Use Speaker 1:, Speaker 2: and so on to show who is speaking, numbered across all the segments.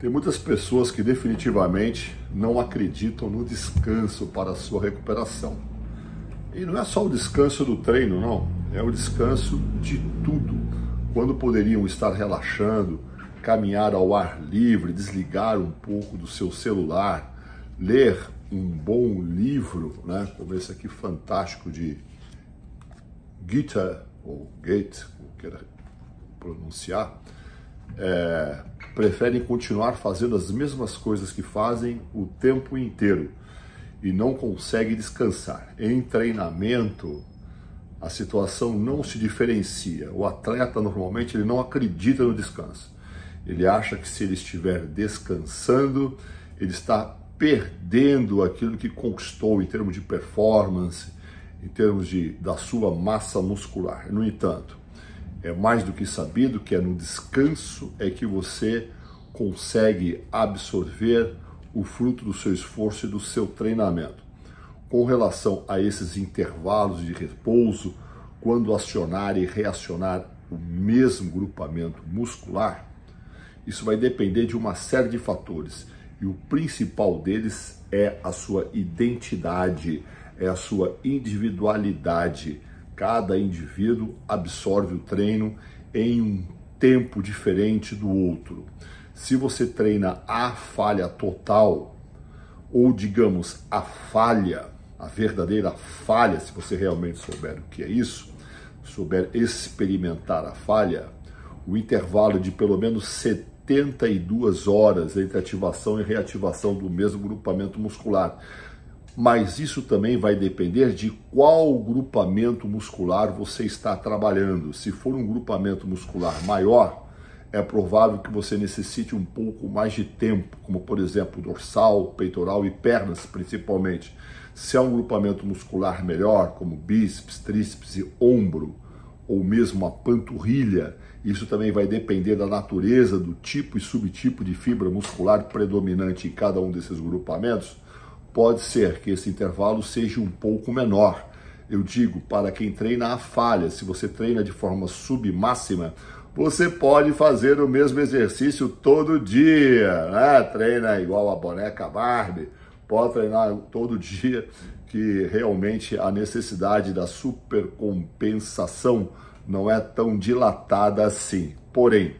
Speaker 1: Tem muitas pessoas que definitivamente não acreditam no descanso para a sua recuperação. E não é só o descanso do treino, não. É o descanso de tudo. Quando poderiam estar relaxando, caminhar ao ar livre, desligar um pouco do seu celular, ler um bom livro, né? como esse aqui fantástico de Gita, ou Gate, como queira pronunciar. É preferem continuar fazendo as mesmas coisas que fazem o tempo inteiro e não conseguem descansar. Em treinamento, a situação não se diferencia. O atleta normalmente ele não acredita no descanso. Ele acha que se ele estiver descansando, ele está perdendo aquilo que conquistou em termos de performance, em termos de, da sua massa muscular. No entanto, é mais do que sabido que é no descanso é que você consegue absorver o fruto do seu esforço e do seu treinamento. Com relação a esses intervalos de repouso, quando acionar e reacionar o mesmo grupamento muscular, isso vai depender de uma série de fatores e o principal deles é a sua identidade, é a sua individualidade Cada indivíduo absorve o treino em um tempo diferente do outro. Se você treina a falha total, ou digamos a falha, a verdadeira falha, se você realmente souber o que é isso, souber experimentar a falha, o intervalo de pelo menos 72 horas entre ativação e reativação do mesmo grupamento muscular mas isso também vai depender de qual grupamento muscular você está trabalhando. Se for um grupamento muscular maior, é provável que você necessite um pouco mais de tempo, como por exemplo dorsal, peitoral e pernas, principalmente. Se é um grupamento muscular melhor, como bíceps, tríceps e ombro, ou mesmo a panturrilha, isso também vai depender da natureza, do tipo e subtipo de fibra muscular predominante em cada um desses grupamentos pode ser que esse intervalo seja um pouco menor. Eu digo para quem treina a falha, se você treina de forma submáxima, você pode fazer o mesmo exercício todo dia, né? Treina igual a boneca Barbie, pode treinar todo dia, que realmente a necessidade da supercompensação não é tão dilatada assim. Porém,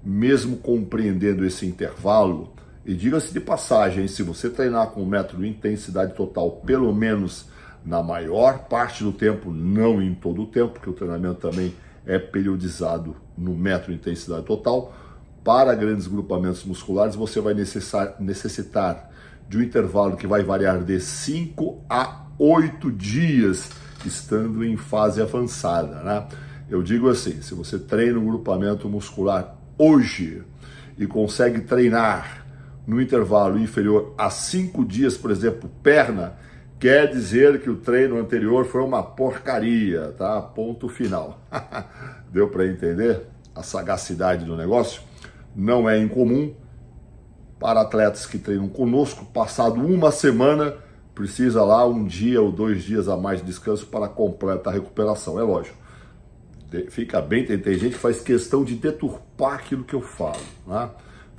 Speaker 1: mesmo compreendendo esse intervalo, e diga-se de passagem, se você treinar com o método intensidade total, pelo menos na maior parte do tempo, não em todo o tempo, porque o treinamento também é periodizado no método intensidade total, para grandes grupamentos musculares você vai necessitar de um intervalo que vai variar de 5 a 8 dias, estando em fase avançada, né? Eu digo assim, se você treina um grupamento muscular hoje e consegue treinar no intervalo inferior a cinco dias, por exemplo, perna, quer dizer que o treino anterior foi uma porcaria, tá? Ponto final. Deu para entender a sagacidade do negócio? Não é incomum para atletas que treinam conosco, passado uma semana, precisa lá um dia ou dois dias a mais de descanso para completar a recuperação, é lógico. Fica bem, tem, tem gente que faz questão de deturpar aquilo que eu falo, né?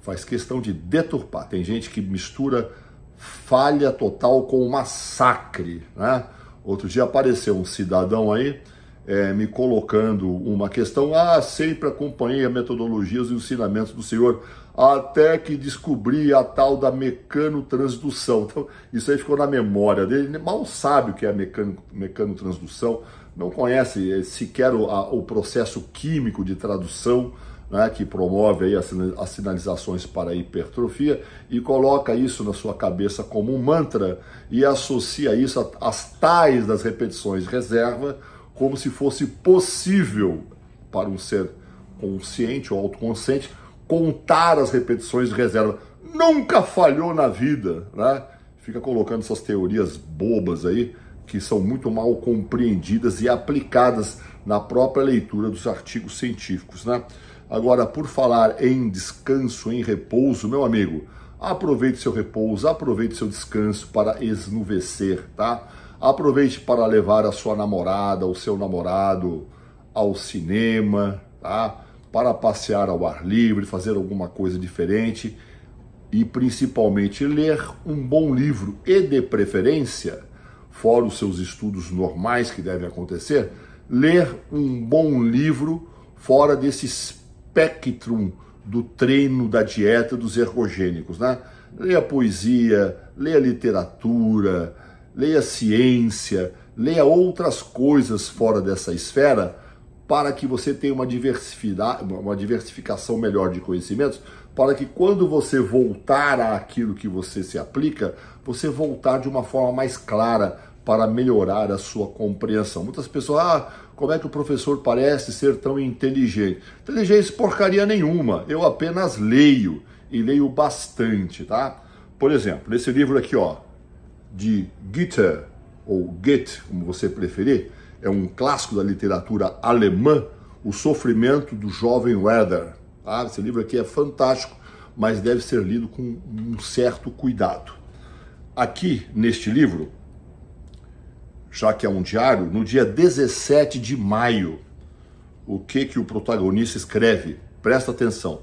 Speaker 1: faz questão de deturpar. Tem gente que mistura falha total com massacre, né? Outro dia apareceu um cidadão aí é, me colocando uma questão. Ah, sempre acompanhei a metodologia e os ensinamentos do senhor até que descobri a tal da mecanotransdução. Então, isso aí ficou na memória dele. Ele mal sabe o que é mecano, mecanotransdução, não conhece é, sequer o, a, o processo químico de tradução né, que promove as, as sinalizações para a hipertrofia, e coloca isso na sua cabeça como um mantra e associa isso às tais das repetições de reserva, como se fosse possível para um ser consciente ou autoconsciente contar as repetições de reserva. Nunca falhou na vida, né? Fica colocando essas teorias bobas aí, que são muito mal compreendidas e aplicadas na própria leitura dos artigos científicos, né? Agora, por falar em descanso, em repouso, meu amigo, aproveite seu repouso, aproveite seu descanso para esnuvecer, tá? Aproveite para levar a sua namorada, o seu namorado ao cinema, tá? Para passear ao ar livre, fazer alguma coisa diferente e principalmente ler um bom livro e de preferência, fora os seus estudos normais que devem acontecer, ler um bom livro fora desses espectrum do treino da dieta dos ergogênicos. Né? Leia poesia, leia literatura, leia ciência, leia outras coisas fora dessa esfera para que você tenha uma, uma diversificação melhor de conhecimentos, para que quando você voltar àquilo que você se aplica, você voltar de uma forma mais clara, para melhorar a sua compreensão. Muitas pessoas, ah, como é que o professor parece ser tão inteligente? Inteligência porcaria nenhuma, eu apenas leio e leio bastante, tá? Por exemplo, nesse livro aqui, ó, de Goethe, ou Goethe, como você preferir, é um clássico da literatura alemã, O Sofrimento do Jovem Werther. Tá? Esse livro aqui é fantástico, mas deve ser lido com um certo cuidado. Aqui, neste livro, já que é um diário, no dia 17 de maio. O que que o protagonista escreve? Presta atenção.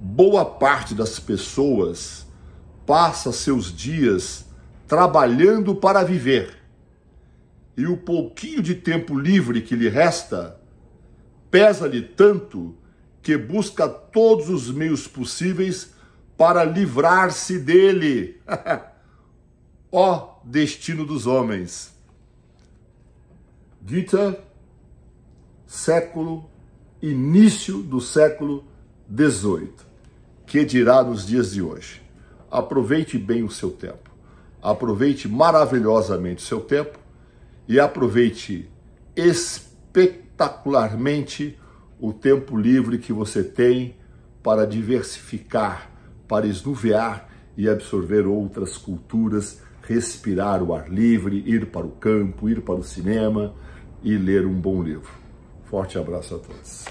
Speaker 1: Boa parte das pessoas passa seus dias trabalhando para viver. E o pouquinho de tempo livre que lhe resta pesa-lhe tanto que busca todos os meios possíveis para livrar-se dele. Ó oh, destino dos homens! Gita, século, início do século 18. Que dirá nos dias de hoje? Aproveite bem o seu tempo, aproveite maravilhosamente o seu tempo e aproveite espetacularmente o tempo livre que você tem para diversificar, para esnuvear e absorver outras culturas, respirar o ar livre, ir para o campo, ir para o cinema e ler um bom livro. Forte abraço a todos.